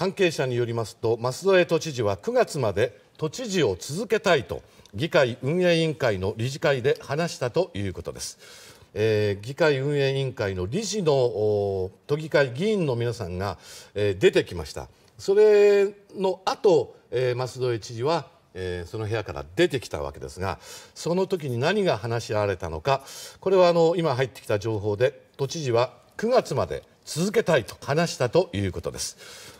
関係者によりますと舛添都知事は9月まで都知事を続けたいと議会運営委員会の理事会で話したということです。えー、議会運営委員会の理事の都議会議員の皆さんが、えー、出てきましたそれの後、えー、増添知事は、えー、その部屋から出てきたわけですがその時に何が話し合われたのかこれはあの今入ってきた情報で都知事は9月まで続けたいと話したということです。